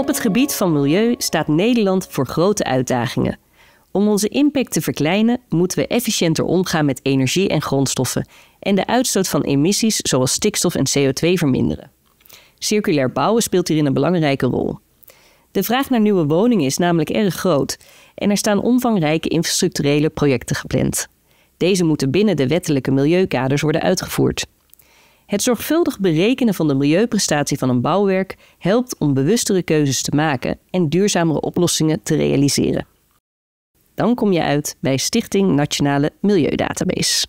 Op het gebied van milieu staat Nederland voor grote uitdagingen. Om onze impact te verkleinen, moeten we efficiënter omgaan met energie en grondstoffen en de uitstoot van emissies zoals stikstof en CO2 verminderen. Circulair bouwen speelt hierin een belangrijke rol. De vraag naar nieuwe woningen is namelijk erg groot en er staan omvangrijke infrastructurele projecten gepland. Deze moeten binnen de wettelijke milieukaders worden uitgevoerd. Het zorgvuldig berekenen van de milieuprestatie van een bouwwerk helpt om bewustere keuzes te maken en duurzamere oplossingen te realiseren. Dan kom je uit bij Stichting Nationale Milieudatabase.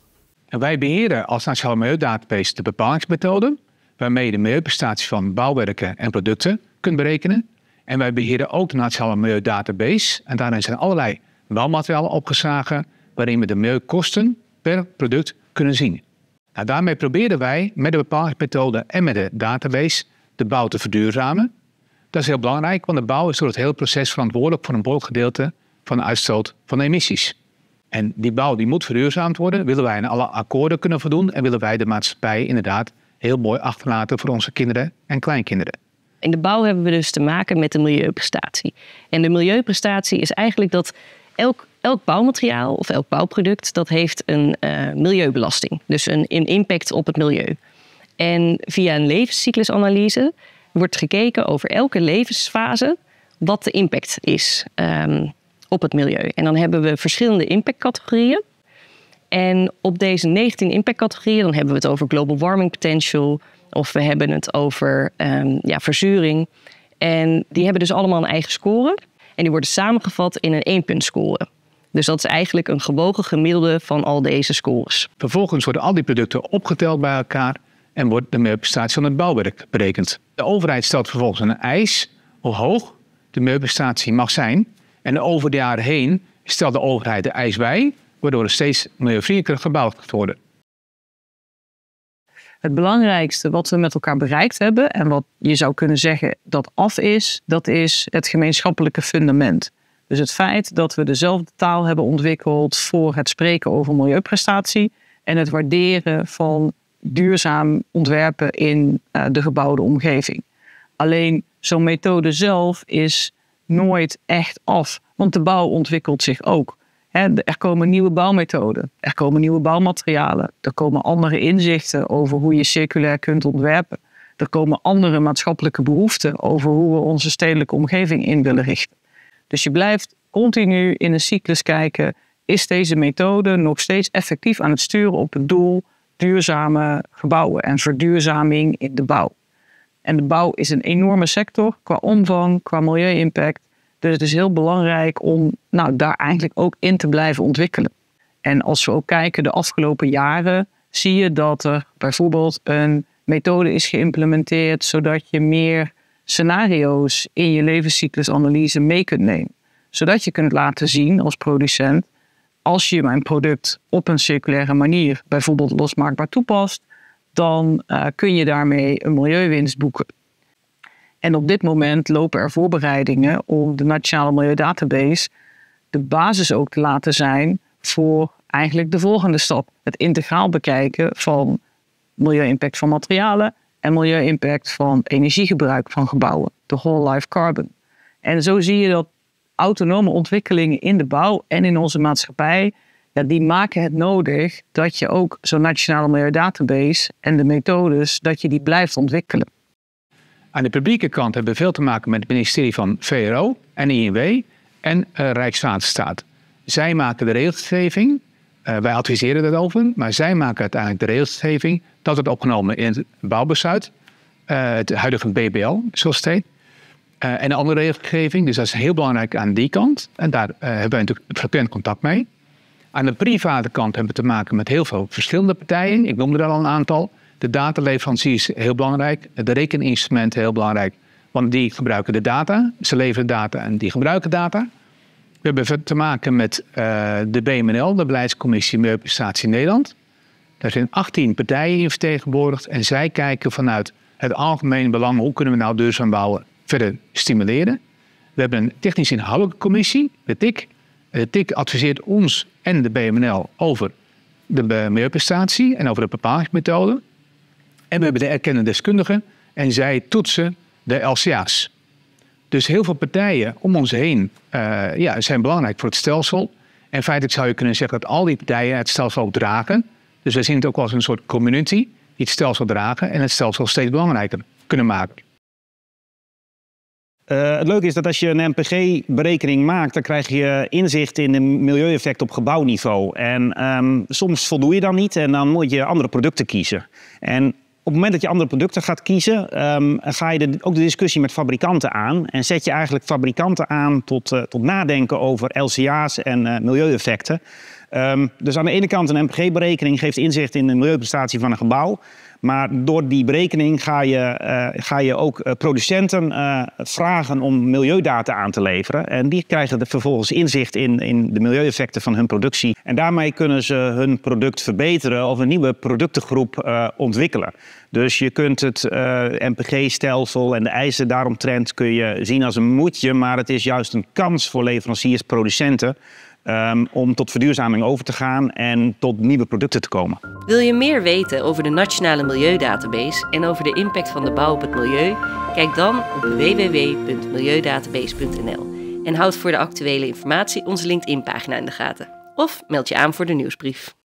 Wij beheren als Nationale Milieudatabase de bepalingsmethode waarmee je de milieuprestatie van bouwwerken en producten kunt berekenen. En wij beheren ook de Nationale Milieudatabase en daarin zijn allerlei bouwmaterialen opgeslagen waarin we de milieukosten per product kunnen zien. Nou, daarmee proberen wij met de methode en met de database de bouw te verduurzamen. Dat is heel belangrijk, want de bouw is door het hele proces verantwoordelijk voor een behoorlijk gedeelte van de uitstoot van de emissies. En die bouw die moet verduurzaamd worden, willen wij in alle akkoorden kunnen voldoen en willen wij de maatschappij inderdaad heel mooi achterlaten voor onze kinderen en kleinkinderen. In de bouw hebben we dus te maken met de milieuprestatie. En de milieuprestatie is eigenlijk dat elk elk bouwmateriaal of elk bouwproduct dat heeft een eh, milieubelasting. Dus een, een, impact op het milieu. En via een levenscyclusanalyse wordt gekeken over elke levensfase wat de impact is ehm, op het milieu. En dan hebben we verschillende impactcategorieën. En op deze 19 impactcategorieën, dan hebben we het over global warming potential, of we hebben het over ehm, ja, verzuring. En die hebben dus allemaal een eigen score. En die worden samengevat in een score. Dus dat is eigenlijk een gewogen gemiddelde van al deze scores. Vervolgens worden al die producten opgeteld bij elkaar en wordt de prestatie van het bouwwerk berekend. De overheid stelt vervolgens een eis hoe hoog de milieuprestatie mag zijn. En over de jaren heen stelt de overheid de eis bij, waardoor er steeds milieuvriendelijker gebouwd wordt worden. Het belangrijkste wat we met elkaar bereikt hebben en wat je zou kunnen zeggen dat af is, dat is het gemeenschappelijke fundament. Dus het feit dat we dezelfde taal hebben ontwikkeld voor het spreken over milieuprestatie en het waarderen van duurzaam ontwerpen in eh, de gebouwde omgeving. Alleen zo'n methode zelf is nooit echt af, want de bouw ontwikkelt zich ook. er komen nieuwe bouwmethoden, er komen nieuwe bouwmaterialen, er komen andere inzichten over hoe je circulair kunt ontwerpen. Er komen andere maatschappelijke behoeften over hoe we onze stedelijke omgeving in willen richten. Dus je blijft continu in een cyclus kijken, is deze methode nog steeds effectief aan het sturen op het doel duurzame gebouwen en verduurzaming in de bouw. En de bouw is een enorme sector qua omvang, qua milieu-impact. Dus het is heel belangrijk om nou, daar eigenlijk ook in te blijven ontwikkelen. En als we ook kijken de afgelopen jaren, zie je dat er bijvoorbeeld een methode is geïmplementeerd zodat je meer scenario's in je levenscyclusanalyse mee kunt nemen. Zodat je kunt laten zien als producent, als je mijn product op een circulaire manier bijvoorbeeld losmaakbaar toepast, dan eh, kun je daarmee een milieuwinst boeken. En op dit moment lopen er voorbereidingen om de Nationale Milieudatabase de basis ook te laten zijn voor eigenlijk de volgende stap. Het integraal bekijken van milieu-impact van materialen, en milieu-impact van energiegebruik van gebouwen, de whole life carbon. En zo zie je dat autonome ontwikkelingen in de bouw en in onze maatschappij, ja, die maken het nodig dat je ook zo'n nationale milieudatabase en de methodes, dat je die blijft ontwikkelen. Aan de publieke kant hebben we veel te maken met het ministerie van VRO en INW en eh, Rijkswaterstaat. Zij maken de regelgeving eh, wij adviseren daarover, maar zij maken uiteindelijk de regelgeving. Dat wordt opgenomen in het bouwbesluit, eh, het huidige BBL, zoals steeds, eh, en de andere regelgeving, dus dat is heel belangrijk aan die kant. En daar hebben wij natuurlijk frequent contact mee. Aan de private kant hebben we te maken met heel veel verschillende partijen. Ik noemde er al een aantal. De dataleveranciers heel belangrijk. De rekeninstrumenten heel belangrijk. Want die gebruiken de data. Ze leveren data en die gebruiken data. We hebben te maken met eh, de BMNL, de Beleidscommissie Milieuprestatie Nederland. Daar zijn 18 partijen in vertegenwoordigd en zij kijken vanuit het algemeen belang hoe kunnen we nou duurzaam bouwen verder stimuleren. We hebben een technisch inhoudelijke commissie, de TIC. De TIC adviseert ons en de BMNL over de eh, milieuprestatie en over de bepalingsmethode. En we hebben de erkende deskundigen en zij toetsen de LCA's. Dus heel veel partijen om ons heen eh, ja, zijn belangrijk voor het stelsel. En feitelijk zou je kunnen zeggen dat al die partijen het stelsel ook dragen. Dus wij zien het ook als een soort community die het stelsel dragen en het stelsel steeds belangrijker kunnen maken. Eh, het leuke is dat als je een MPG-berekening maakt, dan krijg je inzicht in de milieueffect op gebouwniveau. En ehm, soms voldoe je dan niet en dan moet je andere producten kiezen. En op het moment dat je andere producten gaat kiezen, ehm, ga je de, ook de discussie met fabrikanten aan. En zet je eigenlijk fabrikanten aan tot, eh, tot nadenken over LCA's en eh, milieueffecten. Um, dus aan de ene kant een MPG-berekening geeft inzicht in de milieuprestatie van een gebouw. Maar door die berekening ga je, eh, ga je ook eh, producenten eh, vragen om milieudata aan te leveren. En die krijgen vervolgens inzicht in, in de milieueffecten van hun productie. En daarmee kunnen ze hun product verbeteren of een nieuwe productengroep ontwikkelen. Dus je kunt het MPG-stelsel en de eisen daaromtrent kun je zien als een moedje. Maar het is juist een kans voor leveranciers, producenten Ehm, om tot verduurzaming over te gaan en tot nieuwe producten te komen. Wil je meer weten over de Nationale Milieudatabase en over de impact van de bouw op het milieu? Kijk dan op www.milieudatabase.nl en houd voor de actuele informatie onze LinkedIn-pagina in de gaten. Of meld je aan voor de nieuwsbrief.